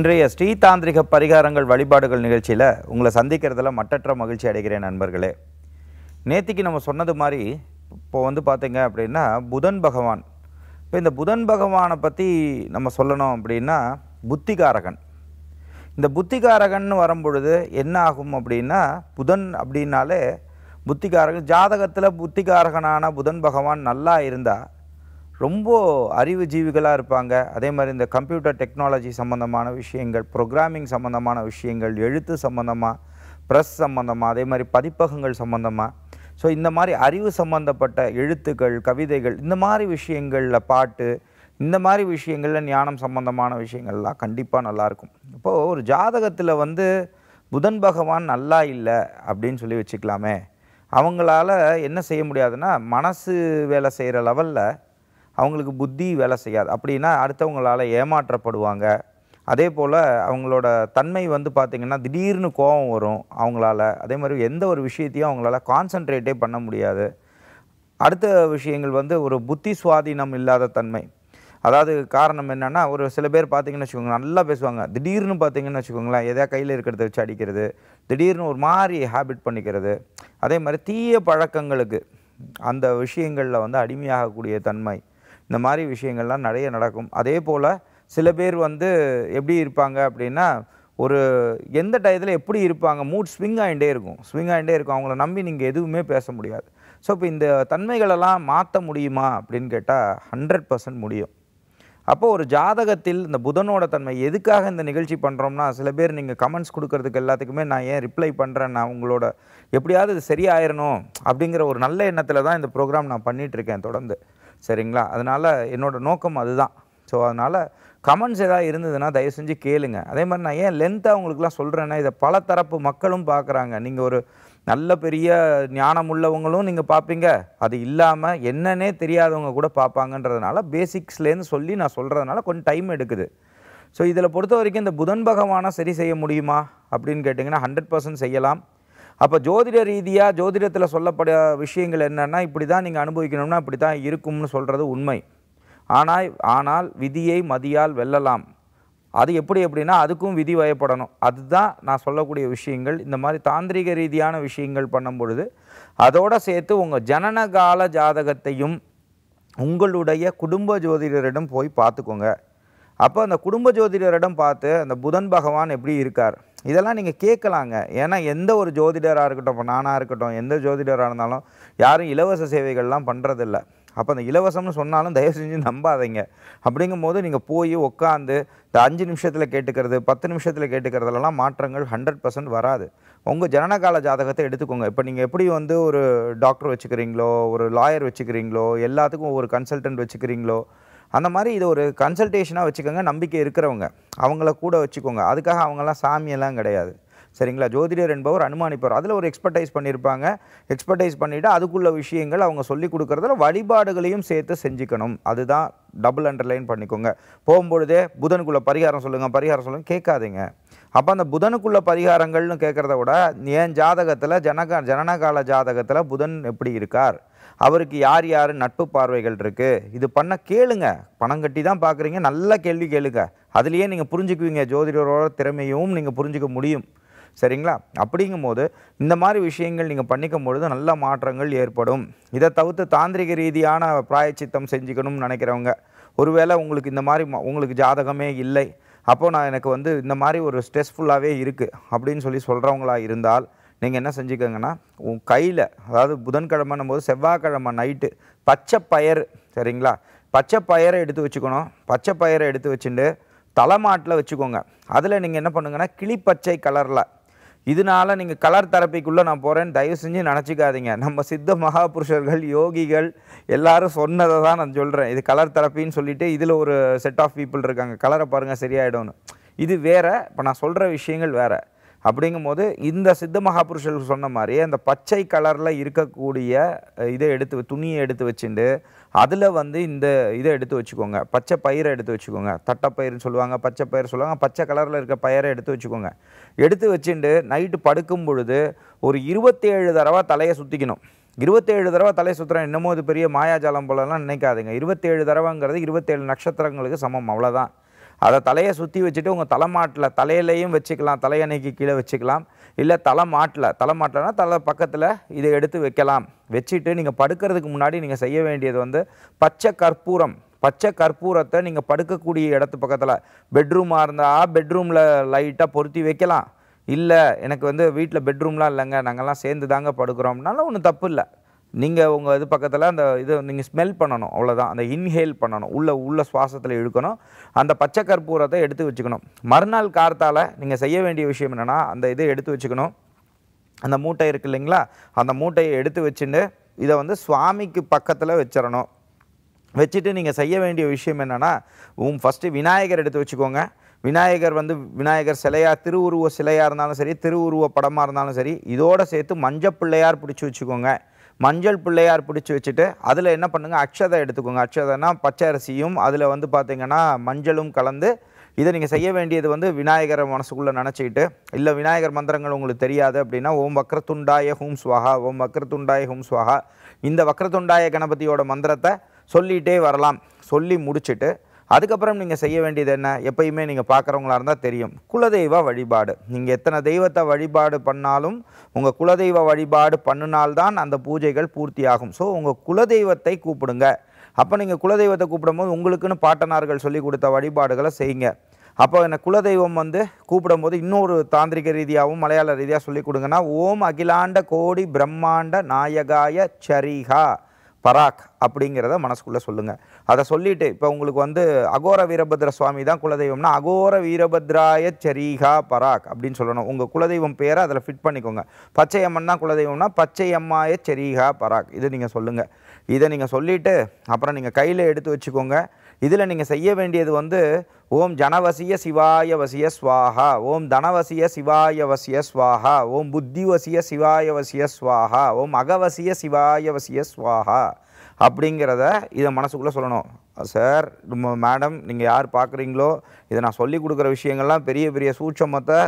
இன்றைய ஸ்ரீ தாந்திரிக பரிகாரங்கள் வழிபாடுகள் நிகழ்ச்சியில் உங்களை சந்திக்கிறதுல மட்டற்ற மகிழ்ச்சி அடைகிறேன் நண்பர்களே நேத்திக்கு நம்ம சொன்னது மாதிரி இப்போ வந்து பார்த்தீங்க அப்படின்னா புதன் பகவான் இப்போ இந்த புதன் பகவானை பற்றி நம்ம சொல்லணும் அப்படின்னா புத்திகாரகன் இந்த புத்திகாரகன் வரும்பொழுது என்ன ஆகும் அப்படின்னா புதன் அப்படின்னாலே புத்திகாரகன் ஜாதகத்தில் புத்திகாரகனான புதன் பகவான் நல்லா இருந்தால் ரொம்ப அறிவுஜீவிகளாக இருப்பாங்க அதே மாதிரி இந்த கம்ப்யூட்டர் டெக்னாலஜி சம்மந்தமான விஷயங்கள் ப்ரோக்ராமிங் சம்மந்தமான விஷயங்கள் எழுத்து சம்மந்தமாக ப்ரெஸ் சம்மந்தமாக அதே மாதிரி பதிப்பகங்கள் சம்மந்தமாக ஸோ இந்த மாதிரி அறிவு சம்மந்தப்பட்ட எழுத்துக்கள் கவிதைகள் இந்த மாதிரி விஷயங்களில் பாட்டு இந்த மாதிரி விஷயங்களில் ஞானம் சம்மந்தமான விஷயங்கள்லாம் கண்டிப்பாக நல்லாயிருக்கும் இப்போது ஒரு ஜாதகத்தில் வந்து புதன் பகவான் நல்லா இல்லை அப்படின்னு சொல்லி வச்சுக்கலாமே அவங்களால என்ன செய்ய முடியாதுன்னா மனசு வேலை செய்கிற லெவலில் அவங்களுக்கு புத்தி வேலை செய்யாது அப்படின்னா அடுத்தவங்களால் ஏமாற்றப்படுவாங்க அதே போல் அவங்களோட தன்மை வந்து பார்த்திங்கன்னா திடீர்னு கோபம் வரும் அவங்களால அதே மாதிரி எந்த ஒரு விஷயத்தையும் அவங்களால கான்சன்ட்ரேட்டே பண்ண முடியாது அடுத்த விஷயங்கள் வந்து ஒரு புத்தி சுவாதீனம் இல்லாத தன்மை அதாவது காரணம் என்னென்னா ஒரு சில பேர் பார்த்திங்கன்னு வச்சுக்கோங்க நல்லா பேசுவாங்க திடீர்னு பார்த்திங்கன்னு வச்சுக்கோங்களேன் எதா கையில் இருக்கிறத வச்சு அடிக்கிறது திடீர்னு ஒரு மாதிரி ஹேபிட் பண்ணிக்கிறது அதே மாதிரி தீய பழக்கங்களுக்கு அந்த விஷயங்களில் வந்து அடிமையாகக்கூடிய தன்மை இந்த மாதிரி விஷயங்கள்லாம் நிறைய நடக்கும் அதே போல் சில பேர் வந்து எப்படி இருப்பாங்க அப்படின்னா ஒரு எந்த டயத்தில் எப்படி இருப்பாங்க மூட் ஸ்விங் ஆகிட்டே இருக்கும் ஸ்விங் ஆகிட்டே இருக்கும் அவங்கள நம்பி நீங்கள் எதுவுமே பேச முடியாது ஸோ இப்போ இந்த தன்மைகளெல்லாம் மாற்ற முடியுமா அப்படின்னு கேட்டால் ஹண்ட்ரட் பர்சன்ட் முடியும் அப்போது ஒரு ஜாதகத்தில் இந்த புதனோட தன்மை எதுக்காக இந்த நிகழ்ச்சி பண்ணுறோம்னா சில பேர் நீங்கள் கமெண்ட்ஸ் கொடுக்கறதுக்கு எல்லாத்துக்குமே நான் ஏன் ரிப்ளை பண்ணுறேன் நான் உங்களோட எப்படியாவது இது சரியாயிடணும் அப்படிங்கிற ஒரு நல்ல எண்ணத்தில் தான் இந்த ப்ரோக்ராம் நான் பண்ணிகிட்ருக்கேன் தொடர்ந்து சரிங்களா அதனால் என்னோடய நோக்கம் அதுதான் ஸோ அதனால் கமெண்ட்ஸ் எதாவது இருந்ததுன்னா தயவு செஞ்சு கேளுங்க அதே மாதிரி நான் ஏன் லென்த்தாக உங்களுக்குலாம் சொல்கிறேன்னா இதை பல தரப்பு மக்களும் பார்க்குறாங்க நீங்கள் ஒரு நல்ல பெரிய ஞானம் உள்ளவங்களும் நீங்கள் பார்ப்பீங்க அது இல்லாமல் என்னன்னே தெரியாதவங்க கூட பார்ப்பாங்கன்றதுனால பேசிக்ஸ்லேருந்து சொல்லி நான் சொல்கிறதுனால கொஞ்சம் டைம் எடுக்குது ஸோ இதில் பொறுத்த வரைக்கும் இந்த புதன் பகவானை சரி செய்ய முடியுமா அப்படின்னு கேட்டிங்கன்னா ஹண்ட்ரட் பர்சன்ட் செய்யலாம் அப்போ ஜோதிட ரீதியாக ஜோதிடத்தில் சொல்லப்பட விஷயங்கள் என்னென்னா இப்படி தான் நீங்கள் அனுபவிக்கணும்னா இப்படி தான் இருக்கும்னு சொல்கிறது உண்மை ஆனால் ஆனால் விதியை மதியால் வெல்லலாம் அது எப்படி எப்படின்னா அதுக்கும் விதி வயப்படணும் அதுதான் நான் சொல்லக்கூடிய விஷயங்கள் இந்த மாதிரி தாந்திரிக ரீதியான விஷயங்கள் பண்ணும் பொழுது அதோடு சேர்த்து உங்கள் ஜனனகால ஜாதகத்தையும் உங்களுடைய குடும்ப ஜோதிடரிடம் போய் பார்த்துக்கோங்க அப்போ அந்த குடும்ப ஜோதிடரிடம் பார்த்து அந்த புதன் பகவான் எப்படி இருக்கார் இதெல்லாம் நீங்கள் கேட்கலாங்க ஏன்னா எந்த ஒரு ஜோதிடராக இருக்கட்டும் இப்போ நானாக இருக்கட்டும் எந்த ஜோதிடராக இருந்தாலும் யாரும் இலவச சேவைகள்லாம் பண்ணுறதில்ல அப்போ அந்த இலவசம்னு சொன்னாலும் தயவு செஞ்சு நம்பாதீங்க அப்படிங்கும் போது நீங்கள் போய் உட்காந்து இந்த அஞ்சு நிமிஷத்தில் கேட்டுக்கிறது பத்து நிமிஷத்தில் கேட்டுக்கிறதுலலாம் மாற்றங்கள் ஹண்ட்ரட் பர்சன்ட் வராது உங்கள் ஜனனகால ஜாதகத்தை எடுத்துக்கோங்க இப்போ நீங்கள் எப்படி வந்து ஒரு டாக்டர் வச்சுக்கிறீங்களோ ஒரு லாயர் வச்சுக்கிறீங்களோ எல்லாத்துக்கும் ஒரு கன்சல்டன்ட் வச்சுக்கிறீங்களோ அந்த மாதிரி இது ஒரு கன்சல்டேஷனாக வச்சுக்கோங்க நம்பிக்கை இருக்கிறவங்க அவங்கள கூட வச்சுக்கோங்க அதுக்காக அவங்கெல்லாம் சாமியெல்லாம் கிடையாது சரிங்களா ஜோதிடர் என்பவர் அனுமானிப்பவர் அதில் ஒரு எக்ஸ்பர்டைஸ் பண்ணியிருப்பாங்க எக்ஸ்பர்டைஸ் பண்ணிவிட்டு அதுக்குள்ள விஷயங்கள் அவங்க சொல்லி கொடுக்குறதுல வழிபாடுகளையும் சேர்த்து செஞ்சுக்கணும் அதுதான் டபுள் அண்டர்லைன் பண்ணிக்கோங்க போகும்பொழுதே புதனுக்குள்ளே பரிகாரம் சொல்லுங்கள் பரிகாரம் சொல்லுங்கள் கேட்காதீங்க அப்போ அந்த புதனுக்குள்ள பரிகாரங்கள்னு கேட்குறத விட என் ஜாதகத்தில் ஜனக ஜனனகால ஜாதகத்தில் புதன் எப்படி இருக்கார் அவருக்கு யார் யார் நட்பு பார்வைகள் இருக்குது இது பண்ண கேளுங்க பணம் கட்டி தான் பார்க்குறீங்க நல்ல கேள்வி கேளுங்க அதுலேயே நீங்கள் புரிஞ்சுக்குவீங்க ஜோதிடரோட திறமையும் நீங்கள் புரிஞ்சுக்க முடியும் சரிங்களா அப்படிங்கும் போது இந்த மாதிரி விஷயங்கள் நீங்கள் பண்ணிக்கும் பொழுது நல்ல மாற்றங்கள் ஏற்படும் இதை தவிர்த்து தாந்திரிக ரீதியான பிராயச்சித்தம் செஞ்சுக்கணும்னு நினைக்கிறவங்க ஒருவேளை உங்களுக்கு இந்த மாதிரி உங்களுக்கு ஜாதகமே இல்லை அப்போது நான் எனக்கு வந்து இந்த மாதிரி ஒரு ஸ்ட்ரெஸ்ஃபுல்லாகவே இருக்குது அப்படின்னு சொல்லி சொல்கிறவங்களாக இருந்தால் நீங்கள் என்ன செஞ்சுக்கோங்கன்னா உன் கையில் அதாவது புதன்கிழமை போது செவ்வாய்க்கிழமை நைட்டு பச்சை பயறு சரிங்களா பச்சை பயரை எடுத்து வச்சுக்கணும் பச்சை பயரை எடுத்து வச்சுட்டு தலைமாட்டில் வச்சுக்கோங்க அதில் நீங்கள் என்ன பண்ணுங்கன்னா கிளிப்பச்சை கலரில் இதனால் நீங்கள் கலர் தெரப்பிக்குள்ளே நான் போகிறேன்னு தயவு செஞ்சு நினச்சிக்காதீங்க நம்ம சித்த மகாபுருஷர்கள் யோகிகள் எல்லாரும் சொன்னதை தான் நான் சொல்கிறேன் இது கலர் தெரப்பின்னு சொல்லிவிட்டு இதில் ஒரு செட் ஆஃப் பீப்புள் இருக்காங்க கலரை பாருங்கள் சரியாயிடும்னு இது வேறு இப்போ நான் சொல்கிற விஷயங்கள் வேறு அப்படிங்கும்போது இந்த சித்த மகாபுருஷர்கள் சொன்ன மாதிரி அந்த பச்சை கலரில் இருக்கக்கூடிய இதை எடுத்து துணியை எடுத்து வச்சுட்டு அதில் வந்து இந்த இதை எடுத்து வச்சுக்கோங்க பச்சை பயிரை எடுத்து வச்சுக்கோங்க தட்டைப்பயிர்னு சொல்லுவாங்க பச்சை பயிர் சொல்லுவாங்க பச்சை கலரில் இருக்க பயிரை எடுத்து வச்சுக்கோங்க எடுத்து வச்சுட்டு நைட்டு படுக்கும் பொழுது ஒரு இருபத்தேழு தடவை தலையை சுற்றிக்கணும் இருபத்தேழு தடவை தலை சுற்றுறேன் என்னமோ இது பெரிய மாயாஜாலம் போலலாம் நினைக்காதுங்க இருபத்தேழு தடவைங்கிறது இருபத்தேழு நட்சத்திரங்களுக்கு சமம் அவ்வளோதான் அதை தலையை சுற்றி வச்சுட்டு உங்கள் தலைமாட்டில் தலையிலையும் வச்சுக்கலாம் தலையணைக்கு கீழே வச்சுக்கலாம் இல்லை தலை மாட்டில் தலை மாட்டலன்னா தலை பக்கத்தில் இதை எடுத்து வைக்கலாம் வச்சுட்டு நீங்கள் படுக்கிறதுக்கு முன்னாடி நீங்கள் செய்ய வேண்டியது வந்து பச்சை கற்பூரம் பச்சை கற்பூரத்தை நீங்கள் படுக்கக்கூடிய இடத்து பக்கத்தில் பெட்ரூமாக இருந்தால் பெட்ரூமில் லைட்டாக பொருத்தி வைக்கலாம் இல்லை எனக்கு வந்து வீட்டில் பெட்ரூம்லாம் இல்லைங்க நாங்கள்லாம் சேர்ந்து தாங்க படுக்கிறோம்னாலும் ஒன்றும் தப்பு இல்லை நீங்கள் உங்கள் இது பக்கத்தில் அந்த இது நீங்கள் ஸ்மெல் பண்ணணும் அவ்வளோதான் அந்த இன்ஹேல் பண்ணணும் உள்ள உள்ள சுவாசத்தில் இழுக்கணும் அந்த பச்சை கற்பூரத்தை எடுத்து வச்சுக்கணும் மறுநாள் கார்த்தால் நீங்கள் செய்ய வேண்டிய விஷயம் என்னென்னா அந்த இதை எடுத்து வச்சுக்கணும் அந்த மூட்டை இருக்கு இல்லைங்களா அந்த மூட்டையை எடுத்து வச்சுட்டு இதை வந்து சுவாமிக்கு பக்கத்தில் வச்சிடணும் வச்சுட்டு நீங்கள் செய்ய வேண்டிய விஷயம் என்னென்னா உன் ஃபஸ்ட்டு விநாயகர் எடுத்து வச்சுக்கோங்க விநாயகர் வந்து விநாயகர் சிலையாக திருவுருவ சிலையாக இருந்தாலும் சரி திருவுருவ படமாக இருந்தாலும் சரி இதோடு சேர்த்து மஞ்சப்பிள்ளையார் பிள்ளையார் பிடிச்சி வச்சுக்கோங்க மஞ்சள் பிள்ளையார் பிடிச்சி வச்சுட்டு அதில் என்ன பண்ணுங்கள் அக்ஷதை எடுத்துக்கோங்க அக்ஷதைனா பச்சை அரிசியும் அதில் வந்து பார்த்திங்கன்னா மஞ்சளும் கலந்து இதை நீங்கள் செய்ய வேண்டியது வந்து விநாயகரை மனசுக்குள்ளே நினச்சிக்கிட்டு இல்லை விநாயகர் மந்திரங்கள் உங்களுக்கு தெரியாது அப்படின்னா ஓம் வக்ரத்துண்டாய ஹூம் ஸ்வாகா ஓம் வக்ரத்துண்டாய ஹூம் ஸ்வாகா இந்த வக்ரத்துண்டாய கணபதியோட மந்திரத்தை சொல்லிகிட்டே வரலாம் சொல்லி முடிச்சுட்டு அதுக்கப்புறம் நீங்கள் செய்ய வேண்டியது என்ன எப்பயுமே நீங்கள் பார்க்குறவங்களா இருந்தால் தெரியும் குலதெய்வ வழிபாடு நீங்கள் எத்தனை தெய்வத்தை வழிபாடு பண்ணாலும் உங்கள் குலதெய்வ வழிபாடு பண்ணினால்தான் அந்த பூஜைகள் பூர்த்தியாகும் ஸோ உங்கள் குலதெய்வத்தை கூப்பிடுங்க அப்போ நீங்கள் குலதெய்வத்தை கூப்பிடும்போது உங்களுக்குன்னு பாட்டனார்கள் சொல்லி கொடுத்த வழிபாடுகளை செய்யுங்க அப்போ என்ன குலதெய்வம் வந்து கூப்பிடும்போது இன்னொரு தாந்திரிக ரீதியாகவும் மலையாள ரீதியாக சொல்லி கொடுங்கன்னா ஓம் அகிலாண்ட கோடி பிரம்மாண்ட நாயகாய சரிகா பராக் அப்படிங்கிறத மனசுக்குள்ளே சொல்லுங்கள் அதை சொல்லிவிட்டு இப்போ உங்களுக்கு வந்து அகோர வீரபத்ர சுவாமி தான் குலதெய்வம்னா அகோர வீரபத்ராய சரிகா பராக் அப்படின்னு சொல்லணும் உங்கள் குலதெய்வம் பேரை அதில் ஃபிட் பண்ணிக்கோங்க அம்மன் தான் குலதெய்வம்னா பச்சையம்மாய சரிகா பராக் இது நீங்கள் சொல்லுங்கள் இதை நீங்கள் சொல்லிவிட்டு அப்புறம் நீங்கள் கையில் எடுத்து வச்சுக்கோங்க இதில் நீங்கள் செய்ய வேண்டியது வந்து ஓம் ஜனவசிய சிவாய வசிய ஸ்வாஹா ஓம் தனவசிய சிவாய வசிய ஸ்வாஹா ஓம் புத்திவசிய சிவாய வசிய ஸ்வாகா ஓம் அகவசிய சிவாய வசிய ஸ்வாஹா அப்படிங்கிறத இதை மனசுக்குள்ளே சொல்லணும் சார் மேடம் நீங்கள் யார் பார்க்குறீங்களோ இதை நான் சொல்லி கொடுக்குற விஷயங்கள்லாம் பெரிய பெரிய சூட்சமத்தை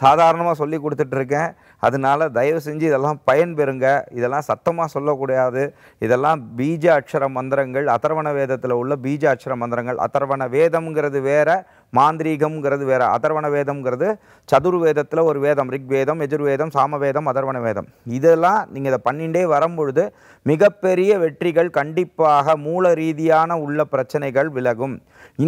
சாதாரணமாக சொல்லி கொடுத்துட்ருக்கேன் அதனால் தயவு செஞ்சு இதெல்லாம் பயன்பெறுங்க இதெல்லாம் சத்தமாக சொல்லக்கூடாது இதெல்லாம் பீஜ அக்ஷர மந்திரங்கள் அதர்வண வேதத்தில் உள்ள பீஜ அக்ஷர மந்திரங்கள் அதர்வண வேதம்ங்கிறது வேறு மாந்திரீகம்ங்கிறது வேறு அதர்வண வேதம்ங்கிறது சதுர்வேதத்தில் ஒரு வேதம் ரிக்வேதம் எஜுர்வேதம் சாமவேதம் அதர்வண வேதம் இதெல்லாம் நீங்கள் இதை பண்ணிகிட்டே வரும்பொழுது மிகப்பெரிய வெற்றிகள் கண்டிப்பாக மூல ரீதியான உள்ள பிரச்சனைகள் விலகும்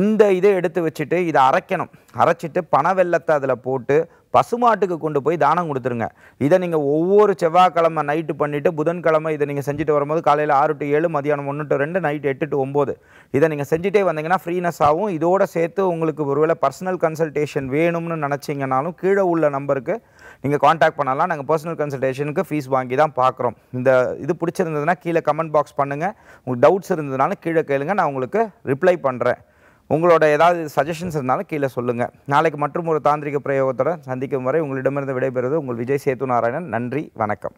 இந்த இதை எடுத்து வச்சுட்டு இதை அரைக்கணும் அரைச்சிட்டு பண வெள்ளத்தை அதில் போட்டு பசுமாட்டுக்கு கொண்டு போய் தானம் கொடுத்துருங்க இதை நீங்கள் ஒவ்வொரு செவ்வாய்க்கிழமை நைட்டு பண்ணிவிட்டு புதன்கிழமை இதை நீங்கள் செஞ்சுட்டு வரும்போது காலையில் ஆறு டு ஏழு மதியானம் ஒன்று டு ரெண்டு நைட்டு எட்டு டு ஒம்பது இதை நீங்கள் செஞ்சுட்டே வந்தீங்கன்னா ஃப்ரீனஸ் ஆகும் இதோடு சேர்த்து உங்களுக்கு ஒருவேளை பர்சனல் கன்சல்டேஷன் வேணும்னு நினச்சிங்கனாலும் கீழே உள்ள நம்பருக்கு நீங்கள் காண்டாக்ட் பண்ணலாம் நாங்கள் பர்சனல் கன்சல்டேஷனுக்கு ஃபீஸ் வாங்கி தான் பார்க்குறோம் இந்த இது பிடிச்சிருந்ததுன்னா கீழே கமெண்ட் பாக்ஸ் பண்ணுங்கள் உங்களுக்கு டவுட்ஸ் இருந்ததுனாலும் கீழே கேளுங்கள் நான் உங்களுக்கு ரிப்ளை பண்ணுறேன் உங்களோட ஏதாவது சஜஷன்ஸ் இருந்தாலும் கீழே சொல்லுங்கள் நாளைக்கு மற்றும் ஒரு தாந்திரிக பிரயோகத்தோட சந்திக்கும் வரை உங்களிடமிருந்து விடைபெறுவது உங்கள் விஜய் சேத்து நாராயணன் நன்றி வணக்கம்